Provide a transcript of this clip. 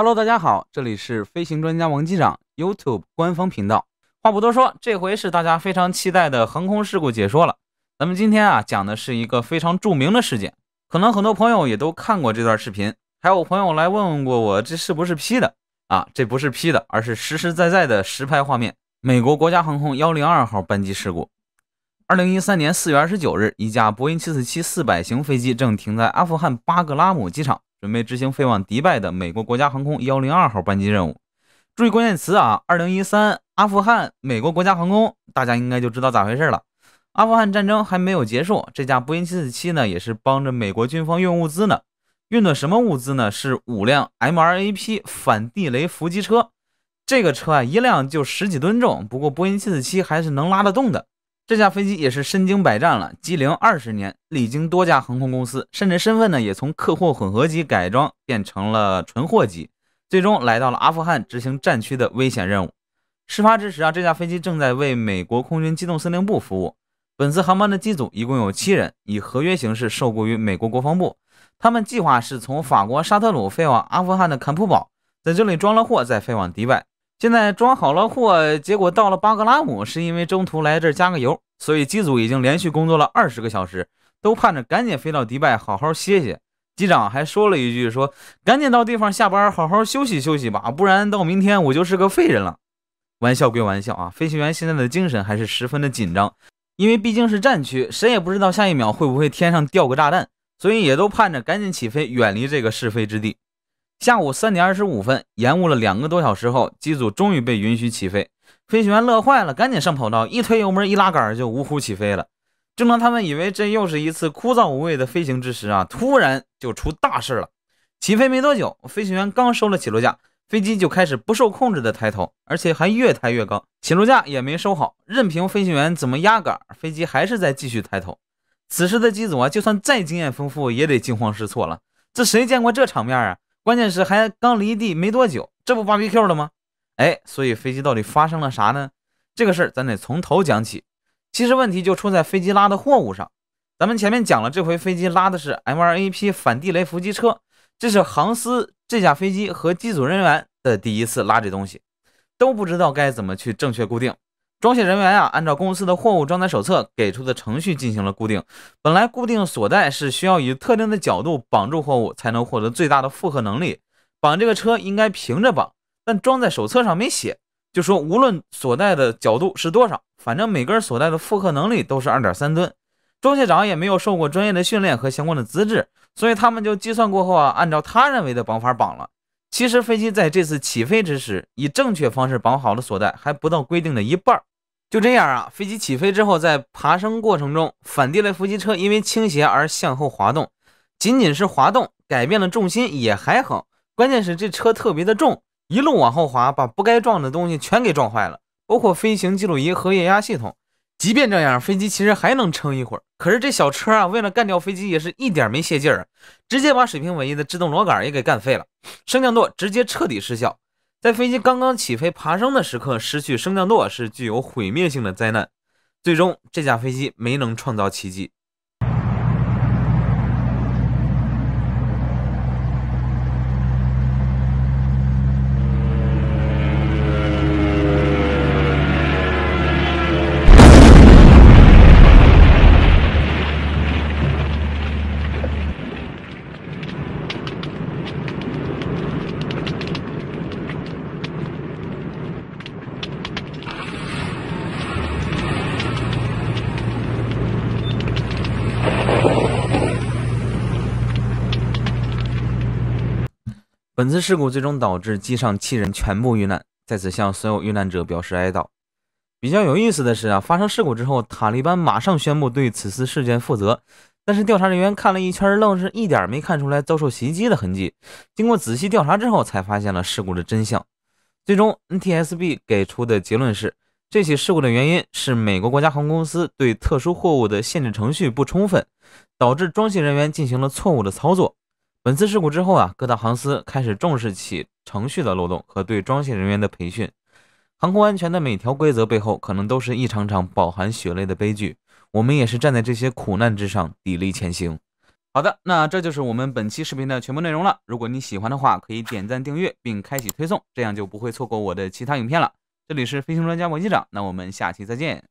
Hello，大家好，这里是飞行专家王机长 YouTube 官方频道。话不多说，这回是大家非常期待的航空事故解说了。咱们今天啊讲的是一个非常著名的事件，可能很多朋友也都看过这段视频，还有朋友来问过我这是不是 P 的啊？这不是 P 的，而是实实在在的实拍画面。美国国家航空幺零二号班机事故，二零一三年四月二十九日，一架波音七四七四百型飞机正停在阿富汗巴格拉姆机场。准备执行飞往迪拜的美国国家航空幺零二号班机任务。注意关键词啊，二零一三，阿富汗，美国国家航空，大家应该就知道咋回事了。阿富汗战争还没有结束，这架波音七四七呢，也是帮着美国军方运物资呢。运的什么物资呢？是五辆 MRAP 反地雷伏击车。这个车啊，一辆就十几吨重，不过波音七四七还是能拉得动的。这架飞机也是身经百战了，机龄二十年，历经多家航空公司，甚至身份呢也从客货混合机改装变成了纯货机，最终来到了阿富汗执行战区的危险任务。事发之时啊，这架飞机正在为美国空军机动司令部服务。本次航班的机组一共有七人，以合约形式受雇于美国国防部。他们计划是从法国沙特鲁飞往阿富汗的坎普堡，在这里装了货，再飞往迪拜。现在装好了货，结果到了巴格拉姆，是因为中途来这儿加个油，所以机组已经连续工作了二十个小时，都盼着赶紧飞到迪拜好好歇歇。机长还说了一句，说赶紧到地方下班，好好休息休息吧，不然到明天我就是个废人了。玩笑归玩笑啊，飞行员现在的精神还是十分的紧张，因为毕竟是战区，谁也不知道下一秒会不会天上掉个炸弹，所以也都盼着赶紧起飞，远离这个是非之地。下午三点二十五分，延误了两个多小时后，机组终于被允许起飞。飞行员乐坏了，赶紧上跑道，一推油门，一拉杆，就呜呼起飞了。正当他们以为这又是一次枯燥无味的飞行之时啊，突然就出大事了。起飞没多久，飞行员刚收了起落架，飞机就开始不受控制的抬头，而且还越抬越高。起落架也没收好，任凭飞行员怎么压杆，飞机还是在继续抬头。此时的机组啊，就算再经验丰富，也得惊慌失措了。这谁见过这场面啊？关键是还刚离地没多久，这不 b 比 q b 了吗？哎，所以飞机到底发生了啥呢？这个事儿咱得从头讲起。其实问题就出在飞机拉的货物上。咱们前面讲了，这回飞机拉的是 M2A P 反地雷伏击车，这是航司这架飞机和机组人员的第一次拉这东西，都不知道该怎么去正确固定。装卸人员呀，按照公司的货物装载手册给出的程序进行了固定。本来固定索带是需要以特定的角度绑住货物，才能获得最大的负荷能力。绑这个车应该平着绑，但装在手册上没写，就说无论索带的角度是多少，反正每根索带的负荷能力都是二点三吨。装卸长也没有受过专业的训练和相关的资质，所以他们就计算过后啊，按照他认为的绑法绑了。其实飞机在这次起飞之时，以正确方式绑好了索带，还不到规定的一半儿。就这样啊，飞机起飞之后，在爬升过程中，反地雷伏击车因为倾斜而向后滑动。仅仅是滑动，改变了重心也还好。关键是这车特别的重，一路往后滑，把不该撞的东西全给撞坏了，包括飞行记录仪和液压系统。即便这样，飞机其实还能撑一会儿。可是这小车啊，为了干掉飞机，也是一点没泄劲儿，直接把水平尾翼的制动螺杆也给干废了，升降舵直接彻底失效。在飞机刚刚起飞爬升的时刻失去升降舵，是具有毁灭性的灾难。最终，这架飞机没能创造奇迹。本次事故最终导致机上七人全部遇难，在此向所有遇难者表示哀悼。比较有意思的是啊，发生事故之后，塔利班马上宣布对此次事件负责，但是调查人员看了一圈，愣是一点没看出来遭受袭击的痕迹。经过仔细调查之后，才发现了事故的真相。最终，N T S B 给出的结论是，这起事故的原因是美国国家航空公司对特殊货物的限制程序不充分，导致装卸人员进行了错误的操作。本次事故之后啊，各大航司开始重视起程序的漏洞和对装卸人员的培训。航空安全的每条规则背后，可能都是一场场饱含血泪的悲剧。我们也是站在这些苦难之上，砥砺前行。好的，那这就是我们本期视频的全部内容了。如果你喜欢的话，可以点赞、订阅并开启推送，这样就不会错过我的其他影片了。这里是飞行专家王机长，那我们下期再见。